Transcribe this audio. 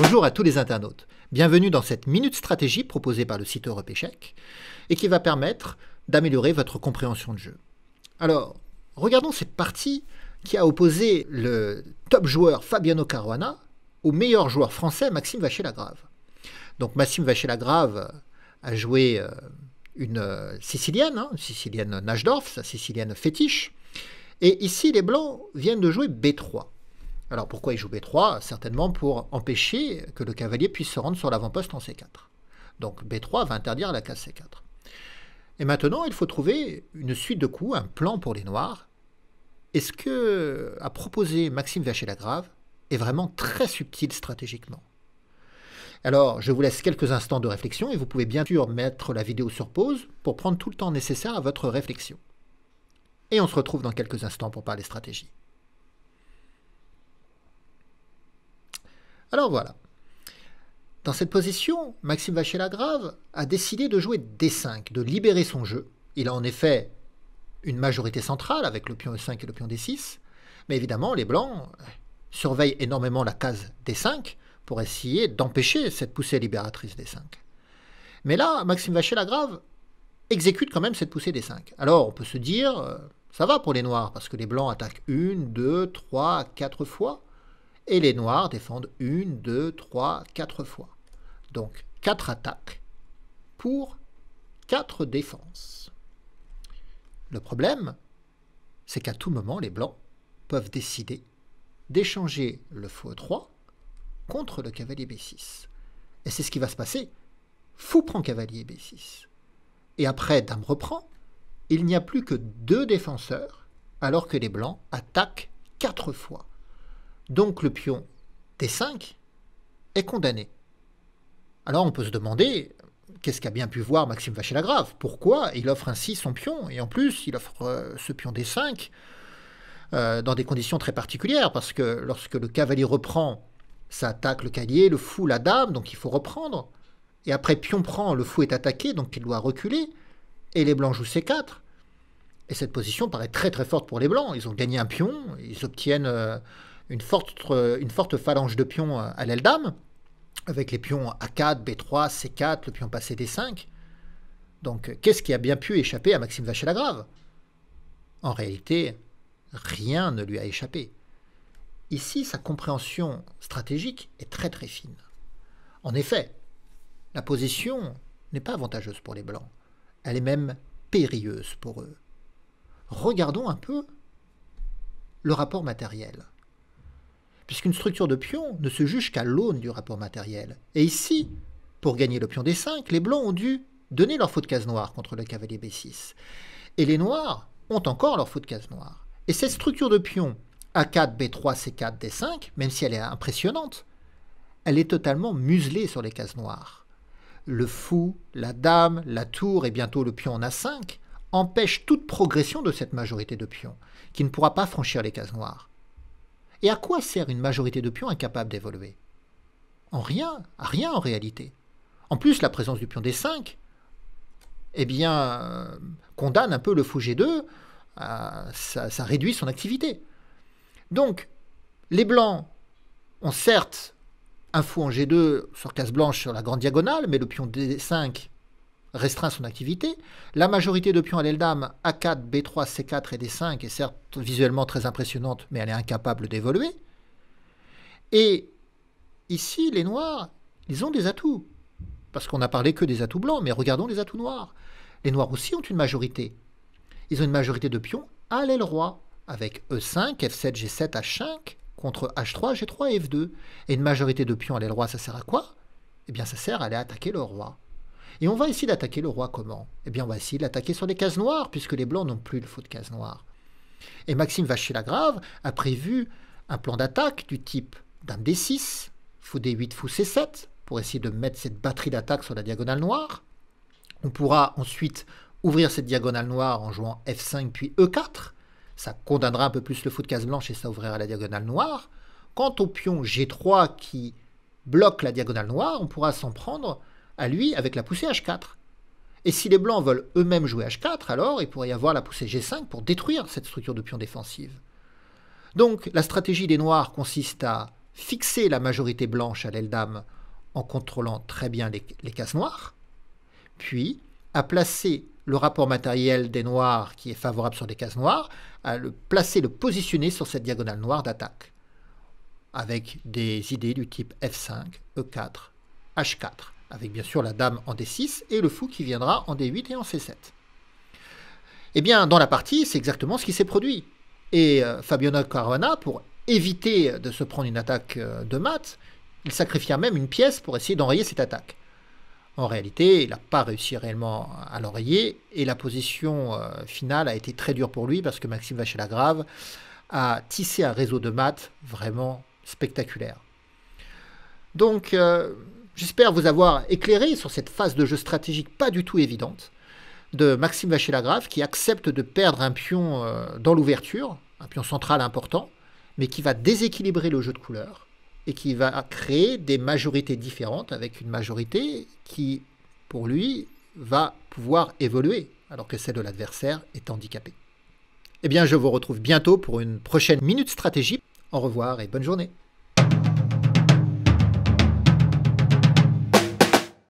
Bonjour à tous les internautes. Bienvenue dans cette minute stratégie proposée par le site Europe Échec et qui va permettre d'améliorer votre compréhension de jeu. Alors, regardons cette partie qui a opposé le top joueur Fabiano Caruana au meilleur joueur français Maxime Vacher-Lagrave. Donc Maxime Vacher-Lagrave a joué euh, une euh, Sicilienne, une hein, Sicilienne Najdorf, sa Sicilienne fétiche. Et ici, les Blancs viennent de jouer B3. Alors pourquoi il joue B3 Certainement pour empêcher que le cavalier puisse se rendre sur l'avant-poste en C4. Donc B3 va interdire la case C4. Et maintenant, il faut trouver une suite de coups, un plan pour les noirs. Et ce que a proposé Maxime Vacher-Lagrave est vraiment très subtil stratégiquement. Alors, je vous laisse quelques instants de réflexion et vous pouvez bien sûr mettre la vidéo sur pause pour prendre tout le temps nécessaire à votre réflexion. Et on se retrouve dans quelques instants pour parler stratégie. Alors voilà. Dans cette position, Maxime vachier lagrave a décidé de jouer D5, de libérer son jeu. Il a en effet une majorité centrale avec le pion E5 et le pion D6, mais évidemment les Blancs euh, surveillent énormément la case D5 pour essayer d'empêcher cette poussée libératrice D5. Mais là, Maxime vachier lagrave exécute quand même cette poussée D5. Alors on peut se dire, euh, ça va pour les Noirs, parce que les Blancs attaquent une, deux, trois, quatre fois, et les noirs défendent une, deux, trois, quatre fois. Donc quatre attaques pour quatre défenses. Le problème, c'est qu'à tout moment, les blancs peuvent décider d'échanger le faux 3 contre le cavalier B6. Et c'est ce qui va se passer. Fou prend cavalier B6. Et après, dame reprend, il n'y a plus que deux défenseurs, alors que les blancs attaquent quatre fois. Donc le pion d 5 est condamné. Alors on peut se demander qu'est-ce qu'a bien pu voir Maxime vachier lagrave Pourquoi il offre ainsi son pion Et en plus, il offre euh, ce pion D5 euh, dans des conditions très particulières, parce que lorsque le cavalier reprend, ça attaque le cavalier, le fou, la dame, donc il faut reprendre. Et après pion prend, le fou est attaqué, donc il doit reculer. Et les blancs jouent C4. Et cette position paraît très très forte pour les blancs. Ils ont gagné un pion, ils obtiennent... Euh, une forte, phalange de pions euh, à l'aile d'âme, avec les pions A4, B3, C4, le pion passé D5. Donc euh, qu'est-ce qui a bien pu échapper à Maxime Vachelagrave? En réalité, rien ne lui a échappé. Ici, sa compréhension stratégique est très très fine. En effet, la position n'est pas avantageuse pour les Blancs, elle est même périlleuse pour eux. Regardons un peu le rapport matériel puisqu'une structure de pion ne se juge qu'à l'aune du rapport matériel. Et ici, pour gagner le pion d 5, les blancs ont dû donner leur faute de case noire contre le cavalier B6. Et les noirs ont encore leur faute de case noire. Et cette structure de pion A4, B3, C4, D5, même si elle est impressionnante, elle est totalement muselée sur les cases noires. Le fou, la dame, la tour et bientôt le pion en A5 empêchent toute progression de cette majorité de pions, qui ne pourra pas franchir les cases noires. Et à quoi sert une majorité de pions incapables d'évoluer En rien, à rien en réalité. En plus, la présence du pion D5, eh bien, euh, condamne un peu le fou G2, euh, ça, ça réduit son activité. Donc, les blancs ont certes un fou en G2 sur case blanche sur la grande diagonale, mais le pion D5 restreint son activité. La majorité de pions à l'aile dame A4, B3, C4 et D5 est certes visuellement très impressionnante, mais elle est incapable d'évoluer. Et ici, les noirs, ils ont des atouts. Parce qu'on n'a parlé que des atouts blancs, mais regardons les atouts noirs. Les noirs aussi ont une majorité. Ils ont une majorité de pions à l'aile roi, avec E5, F7, G7, H5, contre H3, G3, F2. Et une majorité de pions à l'aile roi, ça sert à quoi Eh bien, ça sert à aller attaquer le roi. Et on va essayer d'attaquer le roi comment Eh bien, on va essayer d'attaquer l'attaquer sur les cases noires, puisque les Blancs n'ont plus le faux de case noire. Et Maxime Vachier-Lagrave a prévu un plan d'attaque du type Dame D6, Fou D8, Fou C7, pour essayer de mettre cette batterie d'attaque sur la diagonale noire. On pourra ensuite ouvrir cette diagonale noire en jouant F5 puis E4. Ça condamnera un peu plus le fou de case blanche et ça ouvrira la diagonale noire. Quant au pion G3 qui bloque la diagonale noire, on pourra s'en prendre à lui avec la poussée H4. Et si les blancs veulent eux-mêmes jouer H4, alors il pourrait y avoir la poussée G5 pour détruire cette structure de pion défensive. Donc la stratégie des noirs consiste à fixer la majorité blanche à l'aile dame en contrôlant très bien les, les cases noires, puis à placer le rapport matériel des noirs qui est favorable sur des cases noires, à le placer, le positionner sur cette diagonale noire d'attaque, avec des idées du type F5, E4, H4 avec bien sûr la dame en D6 et le fou qui viendra en D8 et en C7. Eh bien, dans la partie, c'est exactement ce qui s'est produit. Et euh, Fabiano Caruana, pour éviter de se prendre une attaque euh, de maths, il sacrifia même une pièce pour essayer d'enrayer cette attaque. En réalité, il n'a pas réussi réellement à l'enrayer et la position euh, finale a été très dure pour lui parce que Maxime Vachelagrave a tissé un réseau de maths vraiment spectaculaire. Donc, J'espère vous avoir éclairé sur cette phase de jeu stratégique pas du tout évidente de Maxime vachier lagrave qui accepte de perdre un pion euh, dans l'ouverture, un pion central important, mais qui va déséquilibrer le jeu de couleurs et qui va créer des majorités différentes avec une majorité qui, pour lui, va pouvoir évoluer alors que celle de l'adversaire est handicapée. Eh bien, je vous retrouve bientôt pour une prochaine Minute Stratégie. Au revoir et bonne journée.